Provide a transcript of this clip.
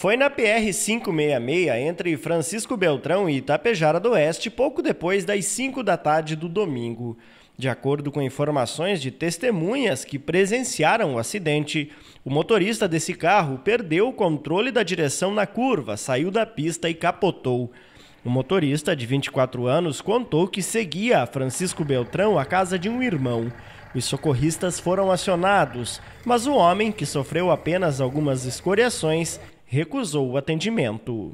Foi na PR-566, entre Francisco Beltrão e Itapejara do Oeste, pouco depois das 5 da tarde do domingo. De acordo com informações de testemunhas que presenciaram o acidente, o motorista desse carro perdeu o controle da direção na curva, saiu da pista e capotou. O motorista, de 24 anos, contou que seguia a Francisco Beltrão à casa de um irmão. Os socorristas foram acionados, mas o homem, que sofreu apenas algumas escoriações, recusou o atendimento.